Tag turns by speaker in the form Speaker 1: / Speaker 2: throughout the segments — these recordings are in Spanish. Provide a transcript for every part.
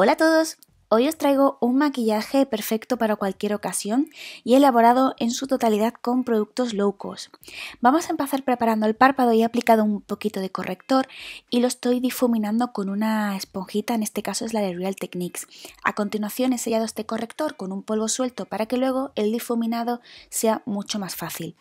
Speaker 1: Hola a todos, hoy os traigo un maquillaje perfecto para cualquier ocasión y elaborado en su totalidad con productos low cost. Vamos a empezar preparando el párpado y he aplicado un poquito de corrector y lo estoy difuminando con una esponjita, en este caso es la de Real Techniques. A continuación he sellado este corrector con un polvo suelto para que luego el difuminado sea mucho más fácil.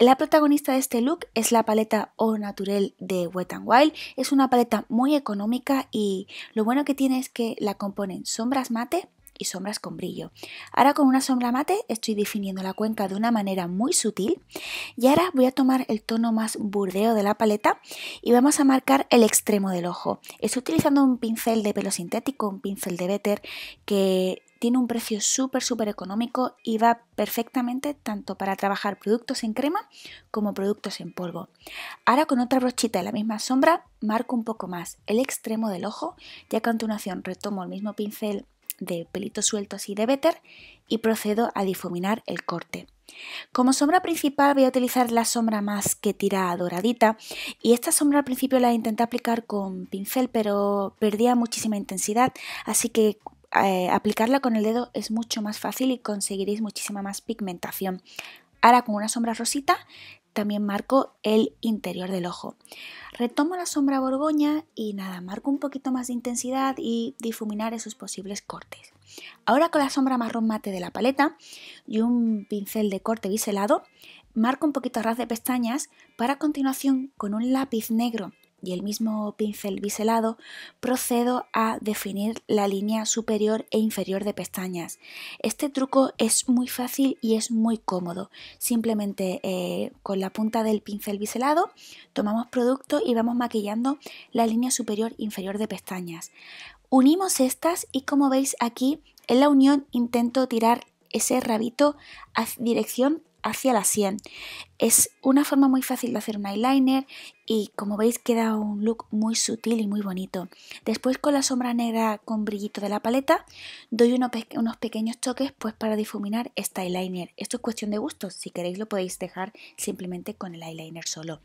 Speaker 1: La protagonista de este look es la paleta o Naturel de Wet n Wild. Es una paleta muy económica y lo bueno que tiene es que la componen sombras mate y sombras con brillo. Ahora con una sombra mate estoy definiendo la cuenca de una manera muy sutil y ahora voy a tomar el tono más burdeo de la paleta y vamos a marcar el extremo del ojo. Estoy utilizando un pincel de pelo sintético, un pincel de Better que tiene un precio súper, súper económico y va perfectamente tanto para trabajar productos en crema como productos en polvo. Ahora con otra brochita de la misma sombra marco un poco más el extremo del ojo, ya a continuación retomo el mismo pincel de pelitos sueltos y de Better y procedo a difuminar el corte. Como sombra principal voy a utilizar la sombra más que tira doradita y esta sombra al principio la intenté aplicar con pincel pero perdía muchísima intensidad así que eh, aplicarla con el dedo es mucho más fácil y conseguiréis muchísima más pigmentación. Ahora con una sombra rosita también marco el interior del ojo. Retomo la sombra borgoña y nada, marco un poquito más de intensidad y difuminar esos posibles cortes. Ahora con la sombra marrón mate de la paleta y un pincel de corte biselado, marco un poquito a ras de pestañas para continuación con un lápiz negro y el mismo pincel biselado, procedo a definir la línea superior e inferior de pestañas. Este truco es muy fácil y es muy cómodo. Simplemente eh, con la punta del pincel biselado tomamos producto y vamos maquillando la línea superior e inferior de pestañas. Unimos estas y como veis aquí en la unión intento tirar ese rabito a dirección hacia la sien. Es una forma muy fácil de hacer un eyeliner y como veis queda un look muy sutil y muy bonito. Después con la sombra negra con brillito de la paleta doy unos, unos pequeños toques pues para difuminar este eyeliner. Esto es cuestión de gusto, si queréis lo podéis dejar simplemente con el eyeliner solo.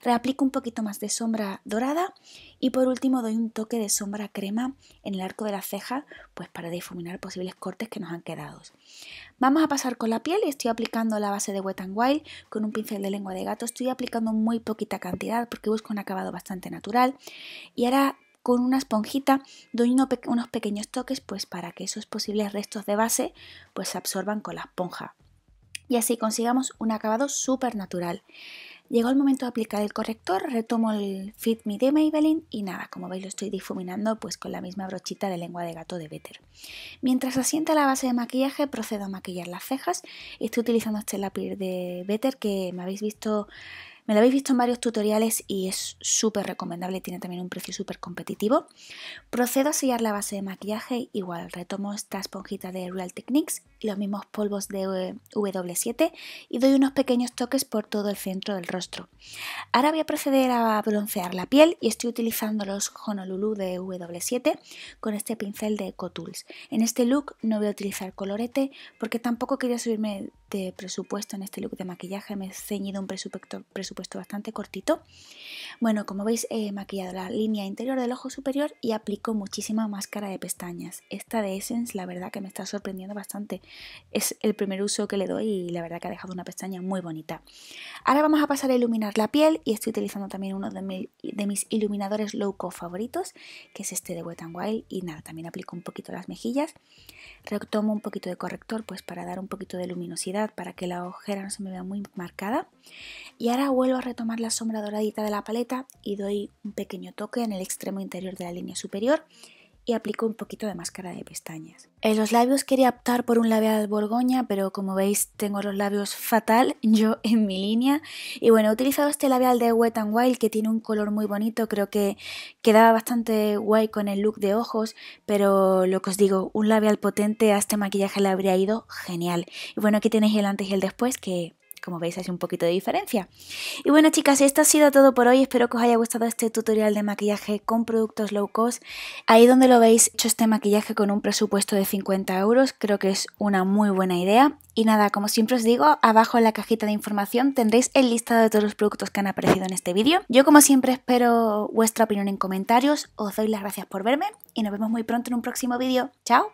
Speaker 1: Reaplico un poquito más de sombra dorada y por último doy un toque de sombra crema en el arco de la ceja pues para difuminar posibles cortes que nos han quedado. Vamos a pasar con la piel y estoy aplicando la base de Wet n Wild con un pincel de lengua de gato. Estoy aplicando muy poquita cantidad porque busco un acabado bastante natural. Y ahora con una esponjita doy unos pequeños toques pues para que esos posibles restos de base pues se absorban con la esponja. Y así consigamos un acabado súper natural. Llegó el momento de aplicar el corrector, retomo el Fit Me de Maybelline y nada, como veis lo estoy difuminando pues con la misma brochita de lengua de gato de Better. Mientras asienta la base de maquillaje procedo a maquillar las cejas. Estoy utilizando este lápiz de Better que me habéis visto me lo habéis visto en varios tutoriales y es súper recomendable, tiene también un precio súper competitivo. Procedo a sellar la base de maquillaje, igual retomo esta esponjita de Real Techniques y los mismos polvos de eh, W7 y doy unos pequeños toques por todo el centro del rostro. Ahora voy a proceder a broncear la piel y estoy utilizando los Honolulu de W7 con este pincel de Ecotools. En este look no voy a utilizar colorete porque tampoco quería subirme de presupuesto en este look de maquillaje, me he ceñido un presupuesto puesto bastante cortito. Bueno, como veis he maquillado la línea interior del ojo superior y aplico muchísima máscara de pestañas. Esta de Essence la verdad que me está sorprendiendo bastante. Es el primer uso que le doy y la verdad que ha dejado una pestaña muy bonita. Ahora vamos a pasar a iluminar la piel y estoy utilizando también uno de, mis iluminadores low co favoritos, que es este de Wet n Wild y nada, también aplico un poquito las mejillas. Retomo un poquito de corrector pues para dar un poquito de luminosidad, para que la ojera no se me vea muy marcada. Y ahora vuelvo a retomar la sombra doradita de la paleta y doy un pequeño toque en el extremo interior de la línea superior y aplico un poquito de máscara de pestañas. En eh, los labios quería optar por un labial borgoña, pero como veis tengo los labios fatal, yo en mi línea. Y bueno, he utilizado este labial de Wet n Wild que tiene un color muy bonito, creo que quedaba bastante guay con el look de ojos, pero lo que os digo, un labial potente a este maquillaje le habría ido genial. Y bueno, aquí tenéis el antes y el después que como veis hay un poquito de diferencia. Y bueno chicas, esto ha sido todo por hoy, espero que os haya gustado este tutorial de maquillaje con productos low cost. Ahí donde lo veis, he hecho este maquillaje con un presupuesto de 50 euros, creo que es una muy buena idea. Y nada, como siempre os digo, abajo en la cajita de información tendréis el listado de todos los productos que han aparecido en este vídeo. Yo como siempre espero vuestra opinión en comentarios, os doy las gracias por verme y nos vemos muy pronto en un próximo vídeo. ¡Chao!